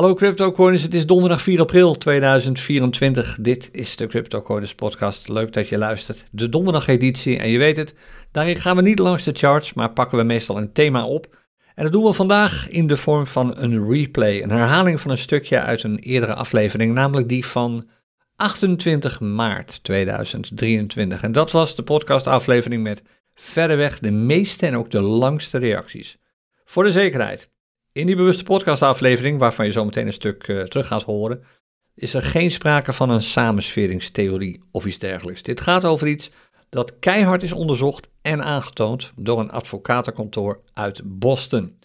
Hallo CryptoCoiners, het is donderdag 4 april 2024. Dit is de CryptoCoiners podcast. Leuk dat je luistert. De donderdageditie en je weet het, daarin gaan we niet langs de charts, maar pakken we meestal een thema op. En dat doen we vandaag in de vorm van een replay, een herhaling van een stukje uit een eerdere aflevering, namelijk die van 28 maart 2023. En dat was de podcastaflevering met verreweg de meeste en ook de langste reacties. Voor de zekerheid, in die bewuste podcastaflevering, waarvan je zo meteen een stuk eh, terug gaat horen, is er geen sprake van een samensveringstheorie of iets dergelijks. Dit gaat over iets dat keihard is onderzocht en aangetoond door een advocatenkantoor uit Boston.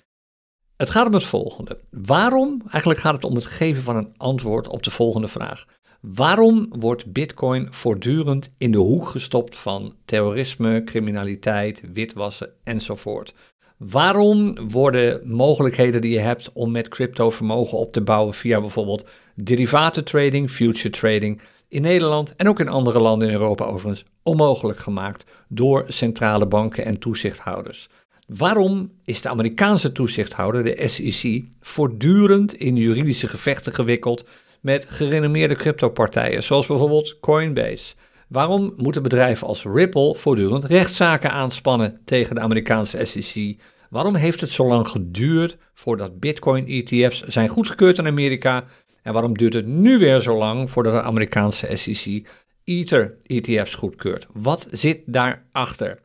Het gaat om het volgende. Waarom? Eigenlijk gaat het om het geven van een antwoord op de volgende vraag. Waarom wordt Bitcoin voortdurend in de hoek gestopt van terrorisme, criminaliteit, witwassen enzovoort? Waarom worden mogelijkheden die je hebt om met crypto vermogen op te bouwen via bijvoorbeeld derivaten trading, future trading in Nederland en ook in andere landen in Europa overigens onmogelijk gemaakt door centrale banken en toezichthouders? Waarom is de Amerikaanse toezichthouder, de SEC, voortdurend in juridische gevechten gewikkeld met gerenommeerde cryptopartijen, zoals bijvoorbeeld Coinbase? Waarom moeten bedrijven als Ripple voortdurend rechtszaken aanspannen tegen de Amerikaanse SEC Waarom heeft het zo lang geduurd voordat Bitcoin-ETF's zijn goedgekeurd in Amerika? En waarom duurt het nu weer zo lang voordat de Amerikaanse SEC Ether-ETF's goedkeurt? Wat zit daarachter?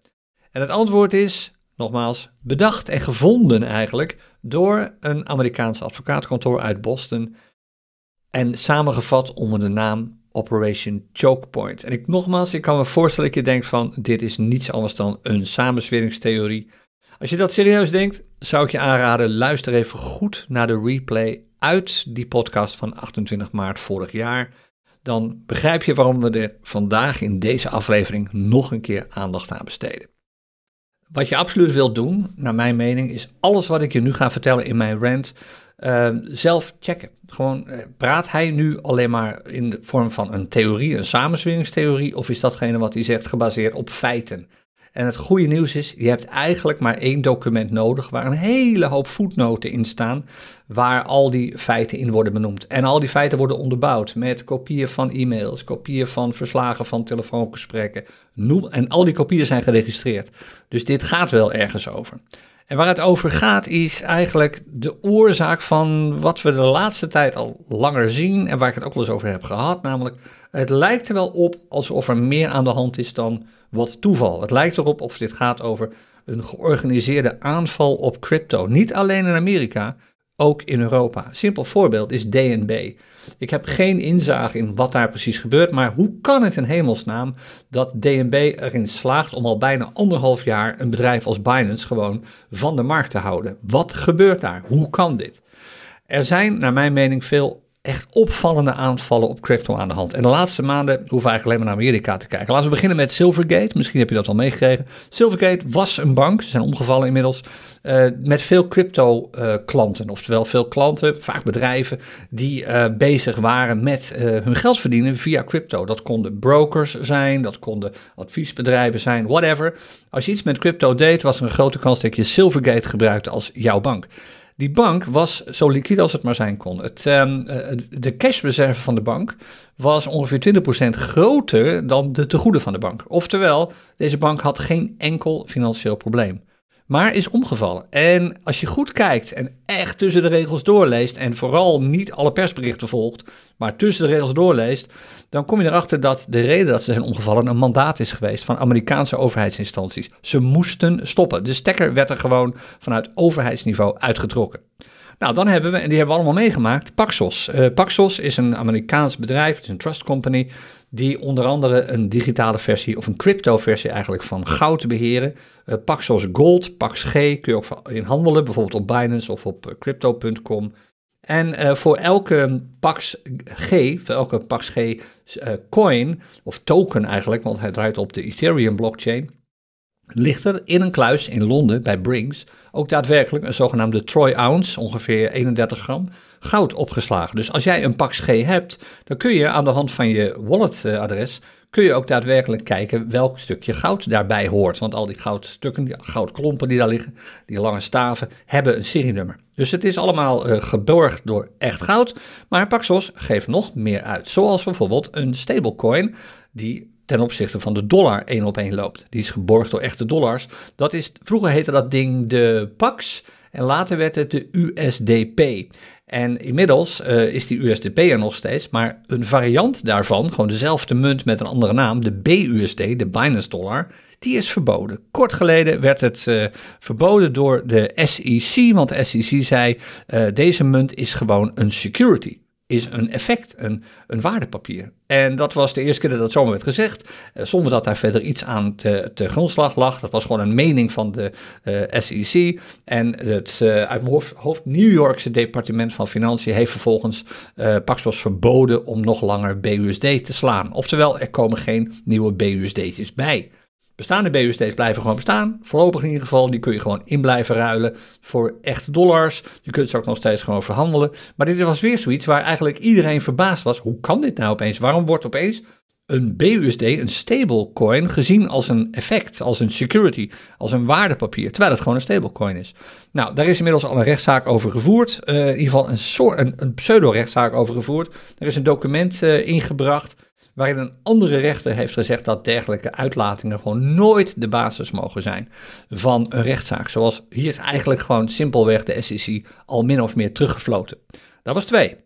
En het antwoord is, nogmaals, bedacht en gevonden eigenlijk door een Amerikaans advocaatkantoor uit Boston en samengevat onder de naam Operation Chokepoint. En ik nogmaals, ik kan me voorstellen dat je denkt van dit is niets anders dan een samenzweringstheorie. Als je dat serieus denkt, zou ik je aanraden, luister even goed naar de replay uit die podcast van 28 maart vorig jaar. Dan begrijp je waarom we er vandaag in deze aflevering nog een keer aandacht aan besteden. Wat je absoluut wilt doen, naar mijn mening, is alles wat ik je nu ga vertellen in mijn rant ehm, zelf checken. Gewoon, eh, praat hij nu alleen maar in de vorm van een theorie, een samenzweringstheorie, of is datgene wat hij zegt gebaseerd op feiten? En het goede nieuws is, je hebt eigenlijk maar één document nodig waar een hele hoop voetnoten in staan, waar al die feiten in worden benoemd. En al die feiten worden onderbouwd met kopieën van e-mails, kopieën van verslagen van telefoongesprekken, en al die kopieën zijn geregistreerd. Dus dit gaat wel ergens over. En waar het over gaat is eigenlijk de oorzaak van wat we de laatste tijd al langer zien en waar ik het ook wel eens over heb gehad, namelijk het lijkt er wel op alsof er meer aan de hand is dan wat toeval. Het lijkt erop of dit gaat over een georganiseerde aanval op crypto, niet alleen in Amerika, ook in Europa. Simpel voorbeeld is DNB. Ik heb geen inzage in wat daar precies gebeurt, maar hoe kan het in hemelsnaam dat DNB erin slaagt om al bijna anderhalf jaar een bedrijf als Binance gewoon van de markt te houden? Wat gebeurt daar? Hoe kan dit? Er zijn, naar mijn mening, veel echt opvallende aanvallen op crypto aan de hand. En de laatste maanden hoeven we eigenlijk alleen maar naar Amerika te kijken. Laten we beginnen met Silvergate. Misschien heb je dat al meegekregen. Silvergate was een bank, ze zijn omgevallen inmiddels, uh, met veel crypto-klanten. Eh, oftewel veel klanten, vaak bedrijven, die eh, bezig waren met hun geld verdienen via crypto. Dat konden brokers zijn, dat konden adviesbedrijven zijn, whatever. Als je iets met crypto deed, was er een grote kans dat je Silvergate gebruikte als jouw bank. Die bank was zo liquide als het maar zijn kon. Het, ehm, eh, de cashreserve van de bank was ongeveer 20% groter dan de tegoeden van de bank. Oftewel, deze bank had geen enkel financieel probleem maar is omgevallen. En als je goed kijkt en echt tussen de regels doorleest en vooral niet alle persberichten volgt, maar tussen de regels doorleest, dan kom je erachter dat de reden dat ze zijn omgevallen een mandaat is geweest van Amerikaanse overheidsinstanties. Ze moesten stoppen. De stekker werd er gewoon vanuit overheidsniveau uitgetrokken. Nou, dan hebben we, en die hebben we allemaal meegemaakt, Paxos. Eh, Paxos is een Amerikaans bedrijf, het is een trust company die onder andere een digitale versie of een crypto versie eigenlijk van goud beheren. Uh, zoals Gold, Pax G kun je ook in handelen, bijvoorbeeld op Binance of op eh, crypto.com. En eh, voor elke Pax G, voor elke Pax G coin, of token eigenlijk, want hij draait op de Ethereum blockchain, ligt er in een kluis in Londen bij Brings ook daadwerkelijk een zogenaamde troy ounce, ongeveer 31 gram, goud opgeslagen. Dus als jij een pak G hebt, dan kun je aan de hand van je walletadres kun je ook daadwerkelijk kijken welk stukje goud daarbij hoort. Want al die goudstukken, die goudklompen die daar liggen, die lange staven, hebben een serienummer. Dus het is allemaal eh, geborgd door echt goud, maar Paxos geeft nog meer uit. Zoals bijvoorbeeld een stablecoin die ten opzichte van de dollar één op één loopt. Die is geborgd door echte dollars. Dat is, vroeger heette dat ding de PAX en later werd het de USDP. En inmiddels eh, is die USDP er nog steeds, maar een variant daarvan, gewoon dezelfde munt met een andere naam, de BUSD, de Binance dollar, die is verboden. Kort geleden werd het eh, verboden door de SEC, want de SEC zei eh, deze munt is gewoon een security is een effect, een, een waardepapier. En dat was de eerste keer dat dat zomaar werd gezegd, eh, zonder dat daar verder iets aan te, te grondslag lag. Dat was gewoon een mening van de eh, SEC. En het eh, hoofd, New Yorkse departement van Financiën heeft vervolgens uh, Paxos verboden om nog langer BUSD te slaan. Oftewel, er komen geen nieuwe BUSD'tjes bij. Bestaande BUSD's blijven gewoon bestaan. Voorlopig in ieder geval. Die kun je gewoon in blijven ruilen voor echte dollars. Je kunt ze ook nog steeds gewoon verhandelen. Maar dit was weer zoiets waar eigenlijk iedereen verbaasd was. Hoe kan dit nou opeens? Waarom wordt opeens een BUSD, een stablecoin, gezien als een effect, als een security, als een waardepapier, terwijl het gewoon een stablecoin is. Nou, daar is inmiddels al een rechtszaak over gevoerd, eh, in ieder geval een, soort, een, pseudo-rechtszaak over gevoerd. Er is een document eh, ingebracht waarin een andere rechter heeft gezegd dat dergelijke uitlatingen gewoon nooit de basis mogen zijn van een rechtszaak. Zoals hier is eigenlijk gewoon simpelweg de SEC al min of meer teruggefloten. Dat was twee.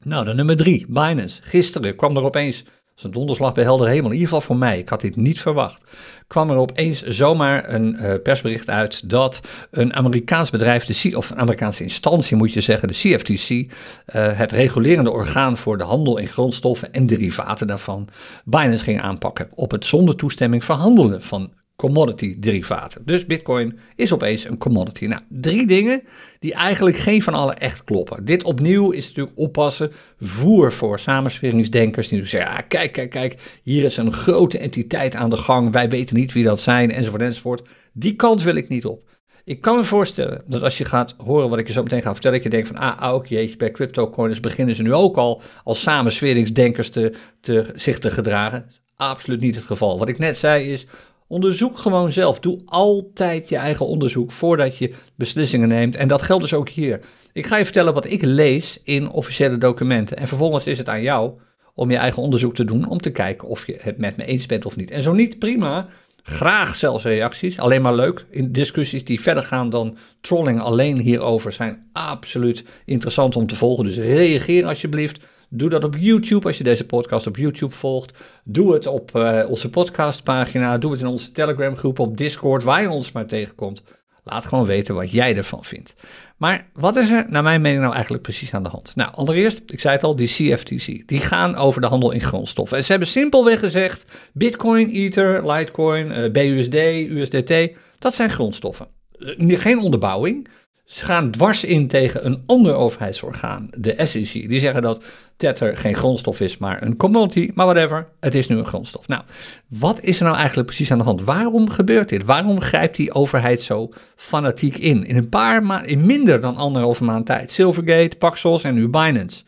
Nou, dan nummer drie, Binance. Gisteren kwam er opeens is een donderslag bij helder hemel. In ieder geval voor mij. Ik had dit niet verwacht. Kwam er opeens zomaar een eh, persbericht uit dat een Amerikaans bedrijf, de C, of een Amerikaanse instantie moet je zeggen, de CFTC, eh, het regulerende orgaan voor de handel in grondstoffen en derivaten daarvan, Binance ging aanpakken op het zonder toestemming verhandelen van commodity derivaten. Dus Bitcoin is opeens een commodity. Nou, drie dingen die eigenlijk geen van alle echt kloppen. Dit opnieuw is natuurlijk oppassen, voer voor samensweringsdenkers die zeggen, ja, ah, kijk, kijk, kijk, hier is een grote entiteit aan de gang, wij weten niet wie dat zijn, enzovoort, enzovoort. Die kant wil ik niet op. Ik kan me voorstellen dat als je gaat horen wat ik je zo meteen ga vertellen, dat je denkt van, ah, ook ah, jeetje, bij cryptocoins beginnen ze nu ook al als samensweringsdenkers te, te, zich te gedragen. Absoluut niet het geval. Wat ik net zei is, Onderzoek gewoon zelf. Doe altijd je eigen onderzoek voordat je beslissingen neemt. En dat geldt dus ook hier. Ik ga je vertellen wat ik lees in officiële documenten. En vervolgens is het aan jou om je eigen onderzoek te doen. Om te kijken of je het met me eens bent of niet. En zo niet, prima. Graag zelfs reacties. Alleen maar leuk. In discussies die verder gaan dan trolling alleen hierover zijn absoluut interessant om te volgen. Dus reageer alsjeblieft. Doe dat op YouTube als je deze podcast op YouTube volgt. Doe het op eh, onze podcastpagina. Doe het in onze Telegram groep, op Discord, waar je ons maar tegenkomt. Laat gewoon weten wat jij ervan vindt. Maar wat is er naar mijn mening nou eigenlijk precies aan de hand? Nou, allereerst, ik zei het al, die CFTC. Die gaan over de handel in grondstoffen. En ze hebben simpelweg gezegd, Bitcoin, Ether, Litecoin, eh, BUSD, USDT, dat zijn grondstoffen. Eh, geen onderbouwing. Ze gaan dwars in tegen een ander overheidsorgaan, de SEC. Die zeggen dat Tether geen grondstof is, maar een commodity, maar whatever, het is nu een grondstof. Nou, wat is er nou eigenlijk precies aan de hand? Waarom gebeurt dit? Waarom grijpt die overheid zo fanatiek in? In, een paar in minder dan anderhalve maand tijd. Silvergate, Paxos en nu Binance.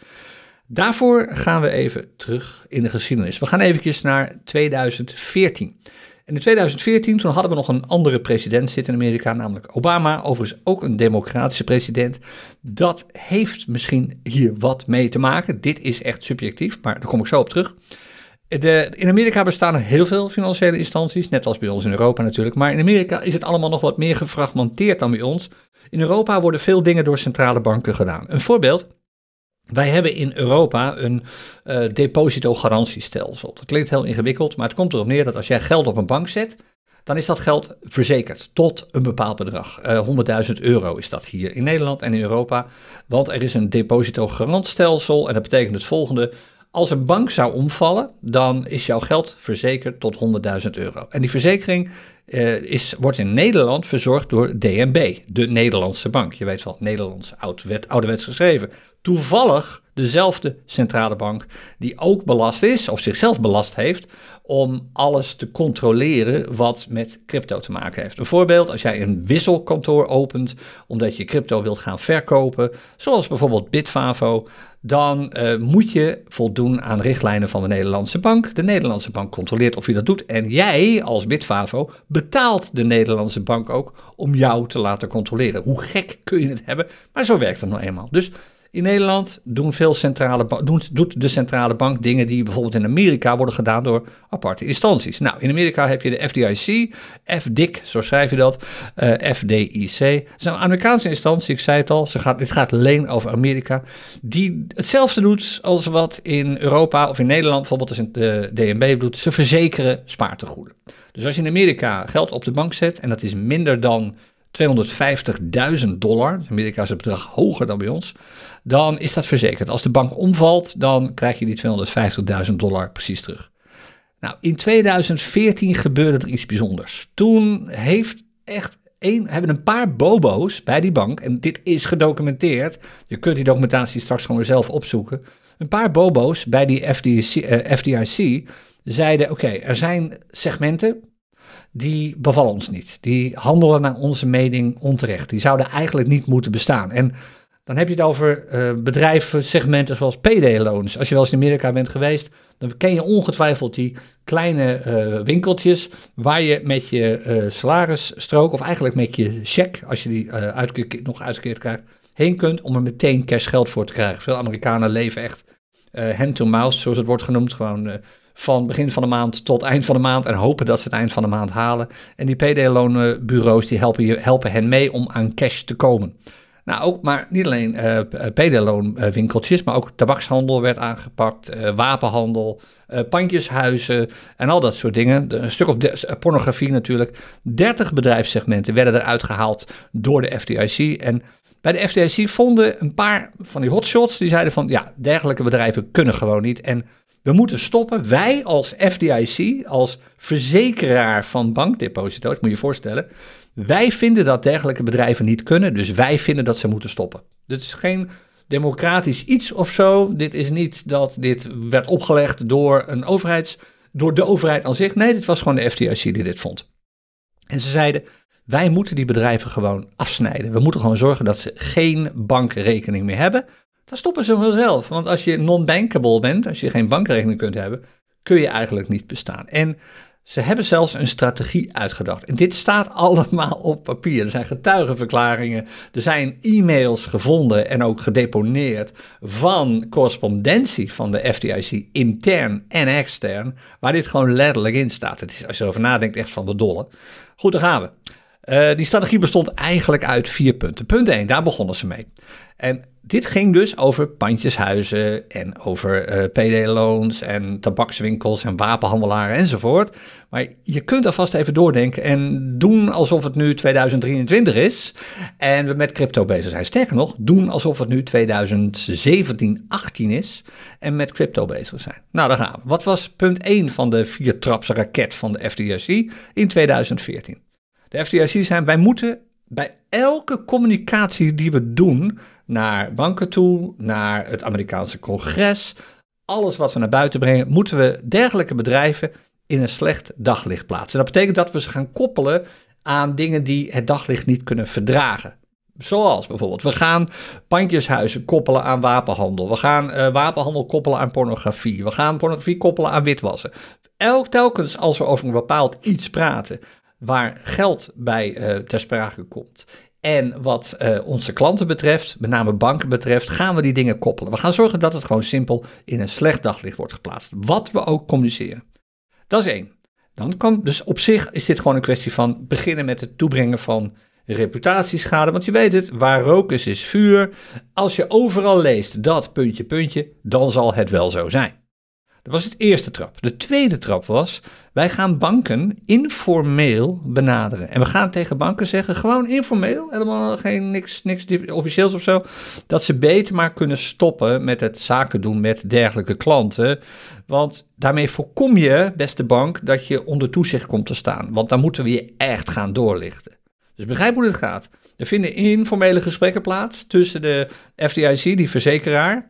Daarvoor gaan we even terug in de geschiedenis. We gaan eventjes naar 2014 in 2014, toen hadden we nog een andere president zitten in Amerika, namelijk Obama, overigens ook een democratische president. Dat heeft misschien hier wat mee te maken. Dit is echt subjectief, maar daar kom ik zo op terug. De, in Amerika bestaan er heel veel financiële instanties, net als bij ons in Europa natuurlijk. Maar in Amerika is het allemaal nog wat meer gefragmenteerd dan bij ons. In Europa worden veel dingen door centrale banken gedaan. Een voorbeeld, wij hebben in Europa een eh, depositogarantiestelsel. Dat klinkt heel ingewikkeld, maar het komt erop neer dat als jij geld op een bank zet, dan is dat geld verzekerd tot een bepaald bedrag. 100.000 eh, euro is dat hier in Nederland en in Europa. Want er is een depositogarantstelsel en dat betekent het volgende. Als een bank zou omvallen, dan is jouw geld verzekerd tot 100.000 euro. En die verzekering eh, is, wordt in Nederland verzorgd door DNB, de Nederlandse bank. Je weet wel, Nederlands oud wet ouderwets geschreven. Toevallig dezelfde centrale bank die ook belast is, of zichzelf belast heeft, om alles te controleren wat met crypto te maken heeft. Een voorbeeld, als jij een wisselkantoor opent omdat je crypto wilt gaan verkopen, zoals bijvoorbeeld Bitfavo, dan eh, moet je voldoen aan richtlijnen van de Nederlandse bank. De Nederlandse bank controleert of je dat doet en jij als Bitfavo betaalt de Nederlandse bank ook om jou te laten controleren. Hoe gek kun je het hebben? Maar zo werkt het nou eenmaal. Dus in Nederland doen, veel centrale doet de centrale bank dingen die bijvoorbeeld in Amerika worden gedaan door aparte instanties. Nou, in Amerika heb je de FDIC, FDIC, zo schrijf je dat, eh, FDIC. Het is een Amerikaanse instantie, ik zei het al, ze gaat, dit gaat alleen over Amerika, die hetzelfde doet als wat in Europa of in Nederland bijvoorbeeld de DNB doet. Ze verzekeren spaartegoeden. Dus als je in Amerika geld op de bank zet en dat is minder dan 250.000 dollar, dus Amerika's bedrag hoger dan bij ons, dan is dat verzekerd. Als de bank omvalt, dan krijg je die 250.000 dollar precies terug. Nou, in 2014 gebeurde er iets bijzonders. Toen heeft echt een, hebben een paar bobo's bij die bank, en dit is gedocumenteerd, je kunt die documentatie straks gewoon zelf opzoeken, een paar bobo's bij die FDIC, eh, zeiden, oké, er zijn segmenten die bevallen ons niet. Die handelen naar onze mening onterecht. Die zouden eigenlijk niet moeten bestaan. En dan heb je het over uh, eh, bedrijfssegmenten zoals PD-loans. Als je wel eens in Amerika bent geweest, dan ken je ongetwijfeld die kleine eh, winkeltjes waar je met je eh, salarisstrook, of eigenlijk met je cheque, als je die nog uitgekeerd krijgt, heen kunt om er meteen cash geld voor te krijgen. Veel Amerikanen leven echt hand-to-mouth, zoals het wordt genoemd. Gewoon van begin van de maand tot eind van de maand en hopen dat ze het eind van de maand halen. En die PD-loonbureaus die helpen, je, helpen hen mee om aan cash te komen. Nou, ook maar niet alleen uh, eh, PD-loonwinkeltjes, eh, maar ook tabakshandel werd aangepakt, eh, wapenhandel, uh, pandjeshuizen en al dat soort dingen. een stuk op pornografie natuurlijk. 30 bedrijfssegmenten werden eruit gehaald door de FDIC. En bij de FDIC vonden een paar van die hotshots, die zeiden van ja, dergelijke bedrijven kunnen gewoon niet. En we moeten stoppen, wij als FDIC, als verzekeraar van bankdeposito's, moet je je voorstellen. Wij vinden dat dergelijke bedrijven niet kunnen, dus wij vinden dat ze moeten stoppen. Dit is geen democratisch iets of zo. Dit is niet dat dit werd opgelegd door, een overheids, door de overheid aan zich. Nee, dit was gewoon de FDIC die dit vond. En ze zeiden, wij moeten die bedrijven gewoon afsnijden. We moeten gewoon zorgen dat ze geen bankrekening meer hebben dan stoppen ze vanzelf. Want als je non-bankable bent, als je geen bankrekening kunt hebben, kun je eigenlijk niet bestaan. En ze hebben zelfs een strategie uitgedacht. En dit staat allemaal op papier. Er zijn getuigenverklaringen, er zijn e-mails gevonden en ook gedeponeerd van correspondentie van de FDIC, intern en extern, waar dit gewoon letterlijk in staat. Het is, als je erover nadenkt, echt van de dolle. Goed, daar gaan we. Eh, die strategie bestond eigenlijk uit vier punten. Punt 1, daar begonnen ze mee. En dit ging dus over pandjeshuizen en over uh, eh, PD-loons en tabakswinkels en wapenhandelaren enzovoort. Maar je kunt alvast even doordenken en doen alsof het nu 2023 is en we met crypto bezig zijn. Sterker nog, doen alsof het nu 2017, 18 is en met crypto bezig zijn. Nou, daar gaan we. Wat was punt 1 van de raket van de FDIC in 2014? De FDIC zijn wij moeten bij elke communicatie die we doen naar banken toe, naar het Amerikaanse congres, alles wat we naar buiten brengen, moeten we dergelijke bedrijven in een slecht daglicht plaatsen. Dat betekent dat we ze gaan koppelen aan dingen die het daglicht niet kunnen verdragen. Zoals bijvoorbeeld, we gaan pandjeshuizen koppelen aan wapenhandel. We gaan eh, wapenhandel koppelen aan pornografie. We gaan pornografie koppelen aan witwassen. Elk telkens als we over een bepaald iets praten, waar geld bij eh, ter sprake komt. En wat eh, onze klanten betreft, met name banken betreft, gaan we die dingen koppelen. We gaan zorgen dat het gewoon simpel in een slecht daglicht wordt geplaatst. Wat we ook communiceren. Dat is één. Dan kan, dus op zich is dit gewoon een kwestie van beginnen met het toebrengen van reputatieschade. Want je weet het, waar rook is, is vuur. Als je overal leest dat puntje, puntje, dan zal het wel zo zijn. Dat was het eerste trap. De tweede trap was, wij gaan banken informeel benaderen. En we gaan tegen banken zeggen, gewoon informeel, helemaal geen niks, niks officieels of zo, dat ze beter maar kunnen stoppen met het zaken doen met dergelijke klanten. Want daarmee voorkom je, beste bank, dat je onder toezicht komt te staan. Want dan moeten we je echt gaan doorlichten. Dus begrijp hoe dit gaat. Er vinden informele gesprekken plaats tussen de FDIC, die verzekeraar,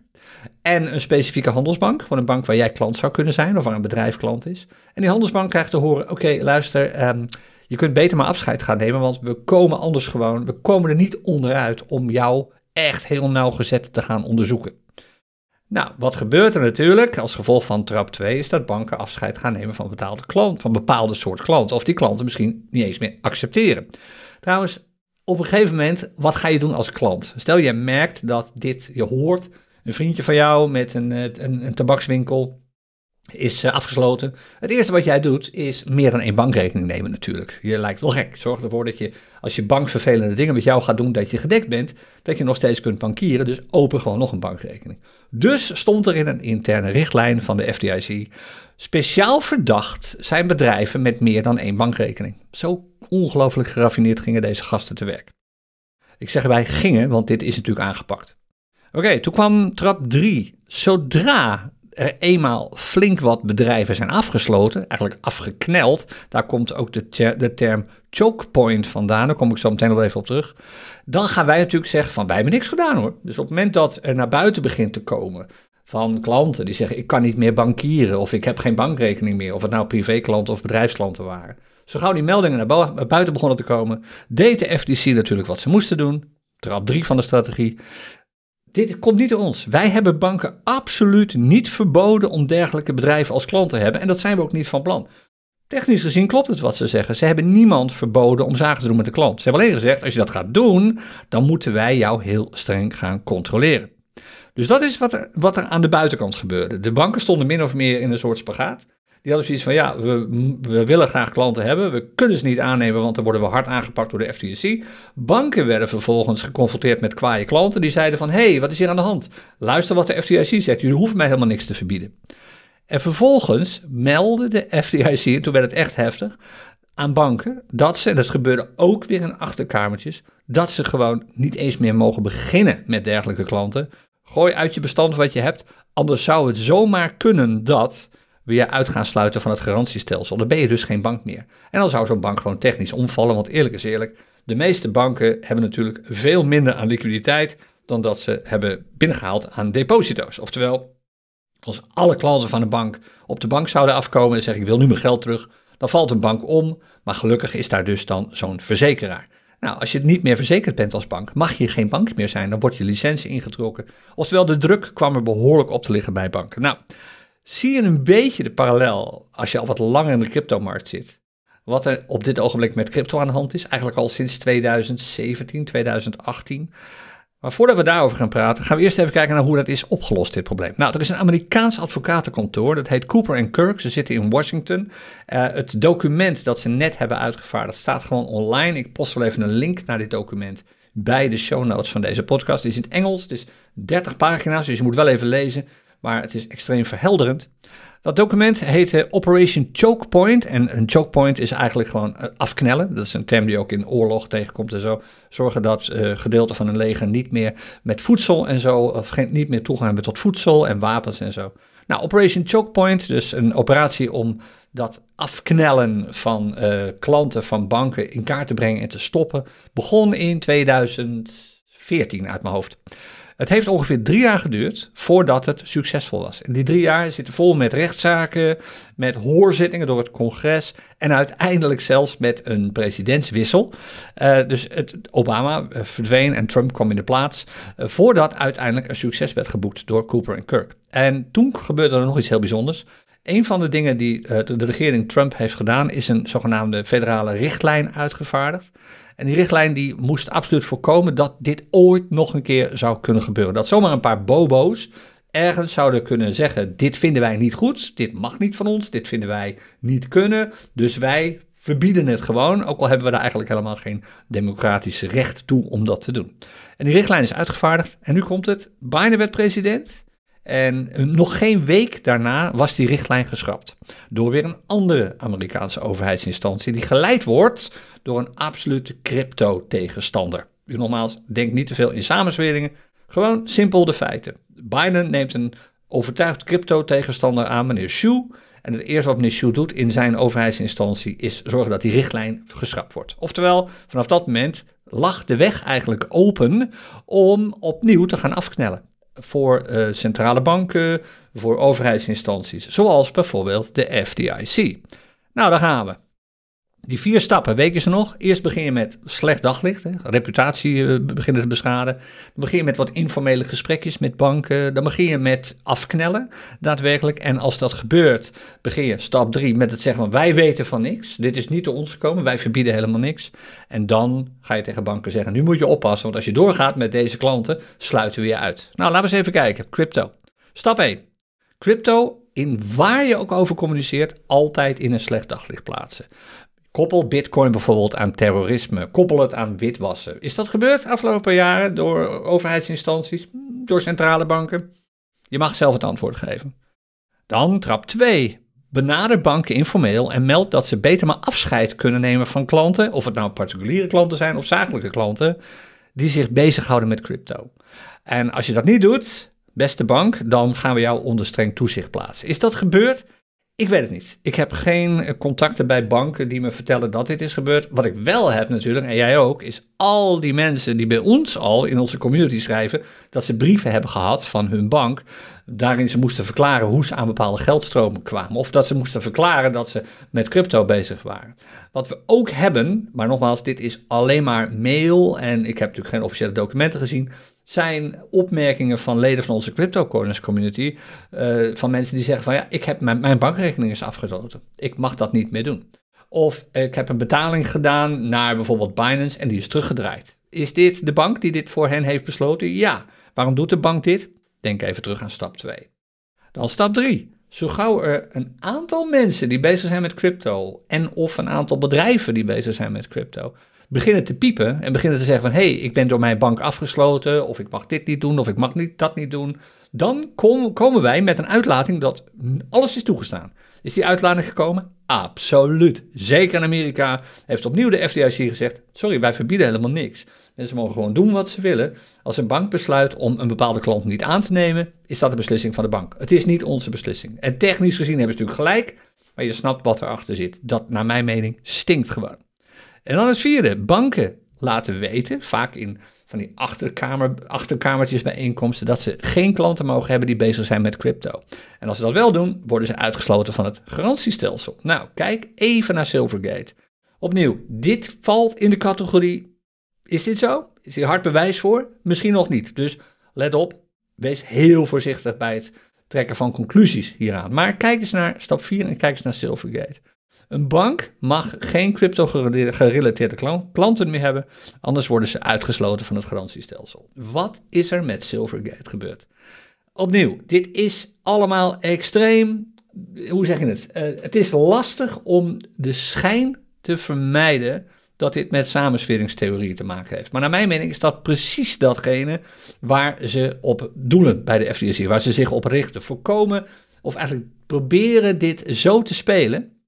en een specifieke handelsbank, van een bank waar jij klant zou kunnen zijn of waar een bedrijf klant is. En die handelsbank krijgt te horen: oké, luister, ehm, je kunt beter maar afscheid gaan nemen, want we komen anders gewoon, we komen er niet onderuit om jou echt heel nauwgezet te gaan onderzoeken. Nou, wat gebeurt er natuurlijk als gevolg van trap 2 is dat banken afscheid gaan nemen van betaalde klant, van bepaalde soort klanten, of die klanten misschien niet eens meer accepteren. Trouwens, op een gegeven moment, wat ga je doen als klant? Stel je merkt dat dit, je hoort een vriendje van jou met een, eh, een, een tabakswinkel is eh, afgesloten. Het eerste wat jij doet is meer dan één bankrekening nemen natuurlijk. Je lijkt wel gek. Zorg ervoor dat je als je bank vervelende dingen met jou gaat doen, dat je gedekt bent, dat je nog steeds kunt bankieren. Dus open gewoon nog een bankrekening. Dus stond er in een interne richtlijn van de FDIC speciaal verdacht zijn bedrijven met meer dan één bankrekening. Zo ongelooflijk geraffineerd gingen deze gasten te werk. Ik zeg bij gingen, want dit is natuurlijk aangepakt. Oké, toen kwam trap 3. Zodra er eenmaal flink wat bedrijven zijn afgesloten, eigenlijk afgekneld, daar komt ook de, de term choke point vandaan, daar kom ik zo meteen nog even op terug, dan gaan wij natuurlijk zeggen van wij hebben niks gedaan hoor. Dus op het moment dat er naar buiten begint te komen van klanten die zeggen ik kan niet meer bankieren of ik heb geen bankrekening meer, of het nou privéklanten of bedrijfsklanten waren. Zo gauw die meldingen naar buiten begonnen te komen, deed de FTC natuurlijk wat ze moesten doen, trap 3 van de strategie. Dit komt niet door ons. Wij hebben banken absoluut niet verboden om dergelijke bedrijven als klant te hebben. En dat zijn we ook niet van plan. Technisch gezien klopt het wat ze zeggen. Ze hebben niemand verboden om zaken te doen met de klant. Ze hebben alleen gezegd: als je dat gaat doen, dan moeten wij jou heel streng gaan controleren. Dus dat is wat er, wat er aan de buitenkant gebeurde. De banken stonden min of meer in een soort spagaat. Die hadden zoiets van, ja, we, we willen graag klanten hebben. We kunnen ze niet aannemen, want dan worden we hard aangepakt door de FDiC Banken werden vervolgens geconfronteerd met kwaaie klanten. Die zeiden van, hé, hey, wat is hier aan de hand? Luister wat de FDiC zegt. Jullie hoeven mij helemaal niks te verbieden. En vervolgens meldde de FDIC, toen werd het echt heftig, aan banken dat ze, en dat gebeurde ook weer in achterkamertjes, dat ze gewoon niet eens meer mogen beginnen met dergelijke klanten. Gooi uit je bestand wat je hebt, anders zou het zomaar kunnen dat weer uit gaan sluiten van het garantiestelsel. Dan ben je dus geen bank meer. En dan zou zo'n bank gewoon technisch omvallen, want eerlijk is eerlijk, de meeste banken hebben natuurlijk veel minder aan liquiditeit dan dat ze hebben binnengehaald aan deposito's. Oftewel, als alle klanten van de bank op de bank zouden afkomen en zeggen ik wil nu mijn geld terug, dan valt een bank om. Maar gelukkig is daar dus dan zo'n verzekeraar. Nou, als je niet meer verzekerd bent als bank, mag je geen bank meer zijn. Dan wordt je licentie ingetrokken. Oftewel, de druk kwam er behoorlijk op te liggen bij banken. Nou, zie je een beetje de parallel als je al wat langer in de cryptomarkt zit. Wat er op dit ogenblik met crypto aan de hand is, eigenlijk al sinds 2017, 2018. Maar voordat we daarover gaan praten, gaan we eerst even kijken naar hoe dat is opgelost, dit probleem. Nou, er is een Amerikaans advocatenkantoor, dat heet Cooper Kirk. Ze zitten in Washington. Eh, het document dat ze net hebben uitgevaardigd staat gewoon online. Ik post wel even een link naar dit document bij de show notes van deze podcast. Die is in het Engels, dus 30 pagina's, dus je moet wel even lezen maar het is extreem verhelderend. Dat document heette Operation Choke Point. En een choke point is eigenlijk gewoon eh, afknellen. Dat is een term die ook in oorlog tegenkomt en zo. Zorgen dat uh, gedeelten van een leger niet meer met voedsel en zo, of geen, niet meer toegang hebben tot voedsel en wapens en zo. Nou, Operation Choke Point, dus een operatie om dat afknellen van eh, klanten van banken in kaart te brengen en te stoppen, begon in 2014 uit mijn hoofd. Het heeft ongeveer drie jaar geduurd voordat het succesvol was. En die drie jaar zitten vol met rechtszaken, met hoorzittingen door het congres en uiteindelijk zelfs met een presidentswissel. Eh, dus het, Obama eh, verdween en Trump kwam in de plaats eh, voordat uiteindelijk een succes werd geboekt door Cooper en Kirk. En toen gebeurde er nog iets heel bijzonders. Een van de dingen die de, de regering Trump heeft gedaan is een zogenaamde federale richtlijn uitgevaardigd. En die richtlijn die moest absoluut voorkomen dat dit ooit nog een keer zou kunnen gebeuren. Dat zomaar een paar bobo's ergens zouden kunnen zeggen: dit vinden wij niet goed, dit mag niet van ons, dit vinden wij niet kunnen. Dus wij verbieden het gewoon, ook al hebben we daar eigenlijk helemaal geen democratisch recht toe om dat te doen. En die richtlijn is uitgevaardigd en nu komt het. bijna werd president. En eh, nog geen week daarna was die richtlijn geschrapt. Door weer een andere Amerikaanse overheidsinstantie, die geleid wordt door een absolute crypto-tegenstander. Dus nogmaals, denk niet te veel in samenzweringen. Gewoon simpel de feiten. Biden neemt een overtuigd crypto-tegenstander aan, meneer Xu. En het eerste wat meneer Xu doet in zijn overheidsinstantie is zorgen dat die richtlijn geschrapt wordt. Oftewel, vanaf dat moment lag de weg eigenlijk open om opnieuw te gaan afknellen voor eh, centrale banken, voor overheidsinstanties, zoals bijvoorbeeld de FDIC. Nou, daar gaan we. Die vier stappen, weken ze nog. Eerst begin je met slecht daglicht, hè. reputatie eh, beginnen te beschaden. Dan begin je met wat informele gesprekjes met banken. Dan begin je met afknellen, daadwerkelijk. En als dat gebeurt, begin je stap drie met het zeggen van wij weten van niks. Dit is niet door ons gekomen, wij verbieden helemaal niks. En dan ga je tegen banken zeggen, nu moet je oppassen, want als je doorgaat met deze klanten, sluiten we je uit. Nou, laten we eens even kijken, crypto. Stap 1. Crypto in waar je ook over communiceert, altijd in een slecht daglicht plaatsen. Koppel bitcoin bijvoorbeeld aan terrorisme. Koppel het aan witwassen. Is dat gebeurd afgelopen jaren door overheidsinstanties, door centrale banken? Je mag zelf het antwoord geven. Dan trap 2. Benader banken informeel en meld dat ze beter maar afscheid kunnen nemen van klanten, of het nou particuliere klanten zijn of zakelijke klanten, die zich bezighouden met crypto. En als je dat niet doet, beste bank, dan gaan we jou onder streng toezicht plaatsen. Is dat gebeurd? Ik weet het niet. Ik heb geen eh, contacten bij banken die me vertellen dat dit is gebeurd. Wat ik wel heb natuurlijk, en jij ook, is al die mensen die bij ons al in onze community schrijven dat ze brieven hebben gehad van hun bank daarin ze moesten verklaren hoe ze aan bepaalde geldstromen kwamen. Of dat ze moesten verklaren dat ze met crypto bezig waren. Wat we ook hebben, maar nogmaals, dit is alleen maar mail en ik heb natuurlijk geen officiële documenten gezien. Zijn opmerkingen van leden van onze Crypto Corners community. Eh, van mensen die zeggen van ja, ik heb mijn, mijn bankrekening is afgesloten. Ik mag dat niet meer doen. Of ik heb een betaling gedaan naar bijvoorbeeld Binance en die is teruggedraaid. Is dit de bank die dit voor hen heeft besloten? Ja. Waarom doet de bank dit? Denk even terug aan stap 2. Dan stap 3. Zo gauw er een aantal mensen die bezig zijn met crypto en of een aantal bedrijven die bezig zijn met crypto beginnen te piepen en beginnen te zeggen van hé, hey, ik ben door mijn bank afgesloten of ik mag dit niet doen of ik mag niet, dat niet doen, dan komen wij met een uitlating dat alles is toegestaan. Is die uitlating gekomen? Absoluut. Zeker in Amerika heeft opnieuw de FDIC gezegd: sorry, wij verbieden helemaal niks. En ze mogen gewoon doen wat ze willen. Als een bank besluit om een bepaalde klant niet aan te nemen, is dat de beslissing van de bank. Het is niet onze beslissing. En technisch gezien hebben ze natuurlijk gelijk, maar je snapt wat erachter zit. Dat, naar mijn mening, stinkt gewoon. En dan het vierde, banken laten weten, vaak in van die achterkamer, achterkamertjes bijeenkomsten, dat ze geen klanten mogen hebben die bezig zijn met crypto. En als ze dat wel doen, worden ze uitgesloten van het garantiestelsel. Nou, kijk even naar Silvergate. Opnieuw, dit valt in de categorie is dit zo? Is hier hard bewijs voor? Misschien nog niet. Dus let op, wees heel voorzichtig bij het trekken van conclusies hieraan. Maar kijk eens naar stap 4 en kijk eens naar Silvergate. Een bank mag geen crypto-gerelateerde klanten meer hebben, anders worden ze uitgesloten van het garantiestelsel. Wat is er met Silvergate gebeurd? Opnieuw, dit is allemaal extreem. Hoe zeg je het? Eh, het is lastig om de schijn te vermijden dat dit met samensweringstheorieën te maken heeft. Maar naar mijn mening is dat precies datgene waar ze op doelen bij de FDIC, waar ze zich op richten. Voorkomen of eigenlijk proberen dit zo te spelen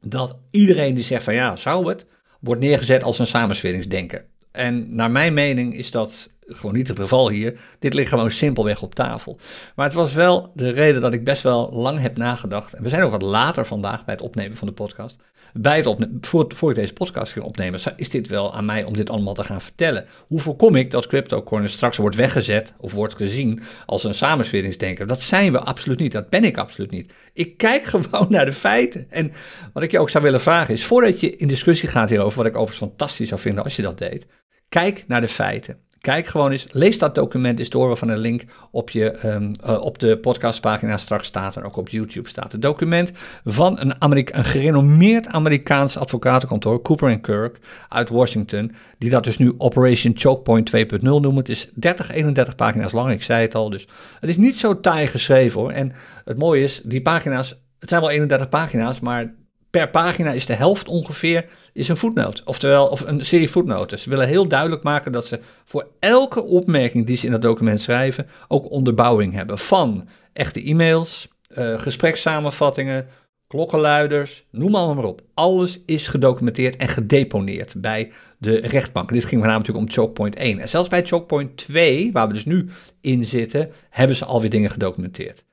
dat iedereen die zegt van ja, zou het, wordt neergezet als een samensweringsdenker. En naar mijn mening is dat gewoon niet het geval hier. Dit ligt gewoon simpelweg op tafel. Maar het was wel de reden dat ik best wel lang heb nagedacht. En we zijn ook wat later vandaag bij het opnemen van de podcast. Bij het voor, voor ik deze podcast ging opnemen, is dit wel aan mij om dit allemaal te gaan vertellen. Hoe voorkom ik dat CryptoCorner straks wordt weggezet of wordt gezien als een samensweringsdenker? Dat zijn we absoluut niet. Dat ben ik absoluut niet. Ik kijk gewoon naar de feiten. En wat ik je ook zou willen vragen is, voordat je in discussie gaat hierover, wat ik overigens fantastisch zou vinden als je dat deed, kijk naar de feiten. Kijk gewoon eens, lees dat document eens door waarvan een link op, je, ehm, eh, op de podcastpagina straks staat en ook op YouTube staat. Het document van een, een gerenommeerd Amerikaans advocatenkantoor, Cooper Kirk uit Washington, die dat dus nu Operation Chokepoint 2.0 noemt. Het is 30, 31 pagina's lang, ik zei het al. Dus het is niet zo taai geschreven hoor. En het mooie is, die pagina's, het zijn wel 31 pagina's, maar per pagina is de helft ongeveer is een voetnoot. Oftewel, of een serie voetnoten. Ze willen heel duidelijk maken dat ze voor elke opmerking die ze in dat document schrijven, ook onderbouwing hebben van echte e-mails, eh, gesprekssamenvattingen, klokkenluiders, noem allemaal maar op. Alles is gedocumenteerd en gedeponeerd bij de rechtbank. Dit ging voornamelijk natuurlijk om chokepoint 1. En zelfs bij chokepoint 2, waar we dus nu in zitten, hebben ze alweer dingen gedocumenteerd.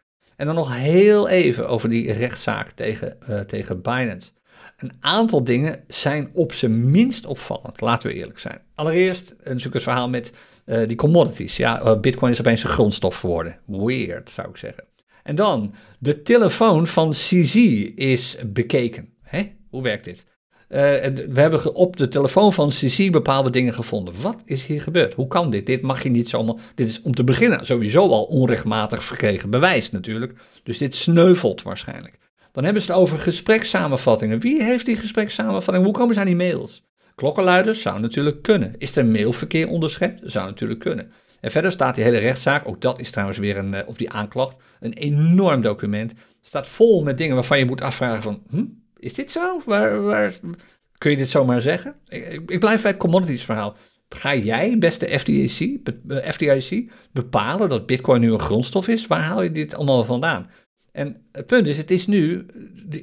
En dan nog heel even over die rechtszaak tegen, eh, tegen Binance. Een aantal dingen zijn op zijn minst opvallend, laten we eerlijk zijn. Allereerst natuurlijk het verhaal met eh, die commodities. Ja, eh, Bitcoin is opeens een grondstof geworden. Weird, zou ik zeggen. En dan, de telefoon van CZ is bekeken. Hè? Hoe werkt dit? Eh, we hebben op de telefoon van CC bepaalde dingen gevonden. Wat is hier gebeurd? Hoe kan dit? Dit mag je niet zomaar. Dit is om te beginnen sowieso al onrechtmatig verkregen bewijs natuurlijk. Dus dit sneuvelt waarschijnlijk. Dan hebben ze het over gesprekssamenvattingen. Wie heeft die gesprekssamenvattingen? Hoe komen ze aan die mails? Klokkenluiders zou natuurlijk kunnen. Is er mailverkeer onderschept? Zou natuurlijk kunnen. En verder staat die hele rechtszaak, ook dat is trouwens weer een, eh, of die aanklacht, een enorm document. Staat vol met dingen waarvan je moet afvragen van, hm, is dit zo? Waar, waar, kun je dit zomaar zeggen? Ik, ik blijf bij het commodities verhaal. Ga jij, beste FDIC, FDIC, bepalen dat bitcoin nu een grondstof is? Waar haal je dit allemaal vandaan? En het punt is, het is nu,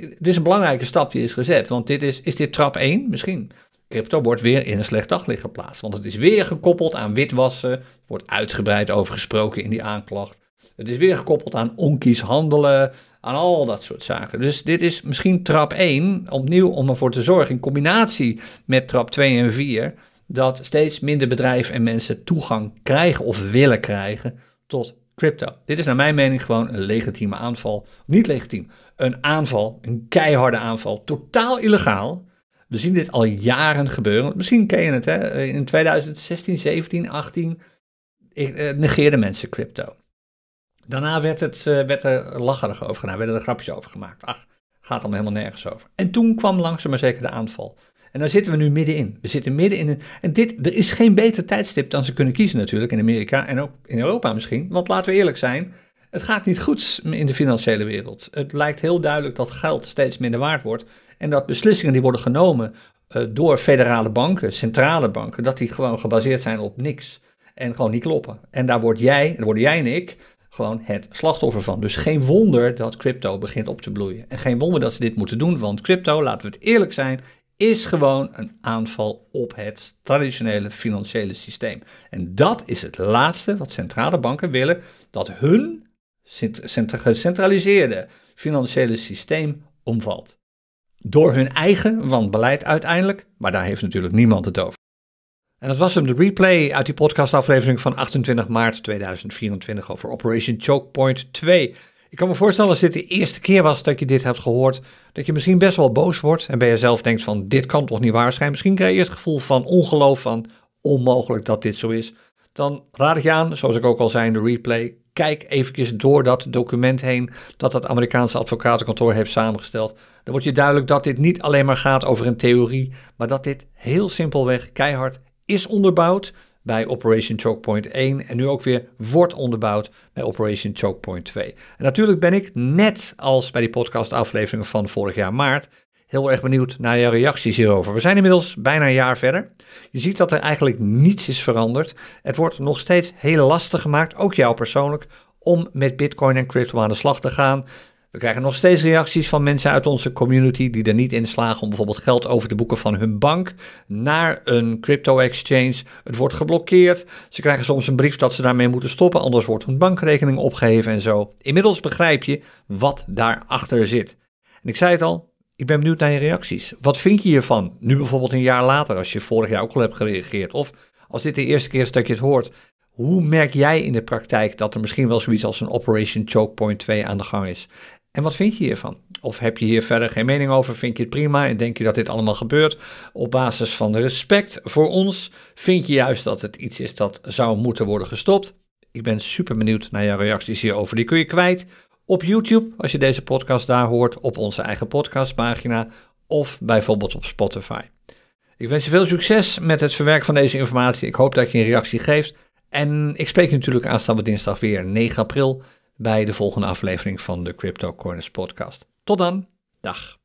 dit is een belangrijke stap die is gezet. Want dit is, is dit trap 1? Misschien. Crypto wordt weer in een slecht daglicht geplaatst. Want het is weer gekoppeld aan witwassen. wordt uitgebreid over gesproken in die aanklacht. Het is weer gekoppeld aan onkies handelen, aan al dat soort zaken. Dus dit is misschien trap 1, opnieuw om ervoor te zorgen, in combinatie met trap 2 en 4, dat steeds minder bedrijven en mensen toegang krijgen of willen krijgen tot crypto. Dit is naar mijn mening gewoon een legitieme aanval. Niet legitiem, een aanval, een keiharde aanval, totaal illegaal. We zien dit al jaren gebeuren. Misschien ken je het, hè? In 2016, 17, 18 negeerden mensen crypto daarna werd, het, eh, werd er lacherig over gedaan, werden er grapjes over gemaakt. Ach, gaat allemaal helemaal nergens over. En toen kwam langzaam maar zeker de aanval. En daar zitten we nu middenin. We zitten midden in een. En dit, er is geen beter tijdstip dan ze kunnen kiezen, natuurlijk, in Amerika en ook in Europa misschien. Want laten we eerlijk zijn, het gaat niet goed in de financiële wereld. Het lijkt heel duidelijk dat geld steeds minder waard wordt. En dat beslissingen die worden genomen eh, door federale banken, centrale banken, dat die gewoon gebaseerd zijn op niks. En gewoon niet kloppen. En daar word jij, daar worden jij en ik gewoon het slachtoffer van. Dus geen wonder dat crypto begint op te bloeien. En geen wonder dat ze dit moeten doen, want crypto, laten we het eerlijk zijn, is gewoon een aanval op het traditionele financiële systeem. En dat is het laatste wat centrale banken willen, dat hun gecentraliseerde financiële systeem omvalt. Door hun eigen wanbeleid uiteindelijk, maar daar heeft natuurlijk niemand het over. En dat was hem, de replay uit die podcastaflevering van 28 maart 2024 over Operation Choke Point 2. Ik kan me voorstellen als dit de eerste keer was dat je dit hebt gehoord, dat je misschien best wel boos wordt en bij jezelf denkt van dit kan toch niet waar zijn. Misschien krijg je eerst het gevoel van ongeloof, van onmogelijk dat dit zo is. Dan raad ik je aan, zoals ik ook al zei in de replay, kijk eventjes door dat document heen dat dat Amerikaanse advocatenkantoor heeft samengesteld. Dan wordt je duidelijk dat dit niet alleen maar gaat over een theorie, maar dat dit heel simpelweg keihard is onderbouwd bij Operation Chokepoint 1 en nu ook weer wordt onderbouwd bij Operation Chokepoint 2. En natuurlijk ben ik, net als bij die podcastafleveringen van vorig jaar maart, heel erg benieuwd naar jouw reacties hierover. We zijn inmiddels bijna een jaar verder. Je ziet dat er eigenlijk niets is veranderd. Het wordt nog steeds heel lastig gemaakt, ook jou persoonlijk, om met Bitcoin en crypto aan de slag te gaan. We krijgen nog steeds reacties van mensen uit onze community die er niet in slagen om bijvoorbeeld geld over te boeken van hun bank naar een crypto-exchange. Het wordt geblokkeerd. Ze krijgen soms een brief dat ze daarmee moeten stoppen, anders wordt hun bankrekening opgeheven en zo. Inmiddels begrijp je wat daarachter zit. En ik zei het al, ik ben benieuwd naar je reacties. Wat vind je hiervan? Nu bijvoorbeeld een jaar later, als je vorig jaar ook al hebt gereageerd. Of als dit de eerste keer is dat je het hoort. Hoe merk jij in de praktijk dat er misschien wel zoiets als een Operation Choke Point 2 aan de gang is? En wat vind je hiervan? Of heb je hier verder geen mening over? Vind je het prima en denk je dat dit allemaal gebeurt op basis van respect voor ons? Vind je juist dat het iets is dat zou moeten worden gestopt? Ik ben super benieuwd naar jouw reacties hierover. Die kun je kwijt op YouTube, als je deze podcast daar hoort, op onze eigen podcastpagina of bijvoorbeeld op Spotify. Ik wens je veel succes met het verwerken van deze informatie. Ik hoop dat je een reactie geeft. En ik spreek natuurlijk aanstaande dinsdag weer 9 april bij de volgende aflevering van de Crypto Corners podcast. Tot dan, dag.